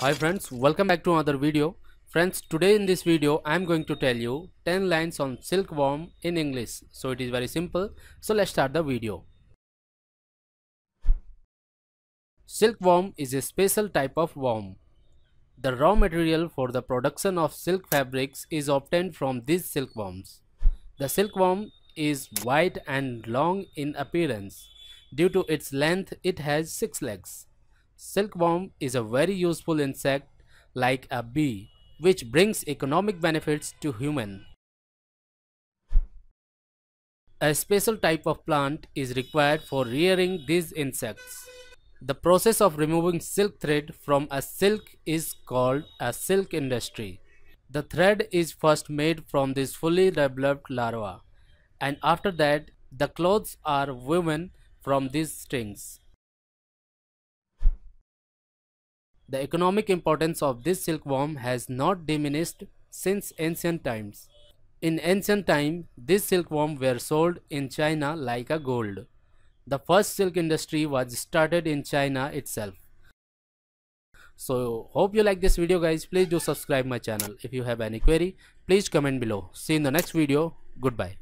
Hi friends, welcome back to another video. Friends, today in this video, I am going to tell you 10 lines on silkworm in English. So it is very simple. So let's start the video. Silkworm is a special type of worm. The raw material for the production of silk fabrics is obtained from these silkworms. The silkworm is white and long in appearance. Due to its length, it has six legs. Silkworm is a very useful insect like a bee which brings economic benefits to human. A special type of plant is required for rearing these insects. The process of removing silk thread from a silk is called a silk industry. The thread is first made from this fully developed larva and after that the clothes are woven from these strings. The economic importance of this silkworm has not diminished since ancient times. In ancient time, these silkworms were sold in China like a gold. The first silk industry was started in China itself. So hope you like this video guys. Please do subscribe my channel. If you have any query, please comment below. See you in the next video. Goodbye.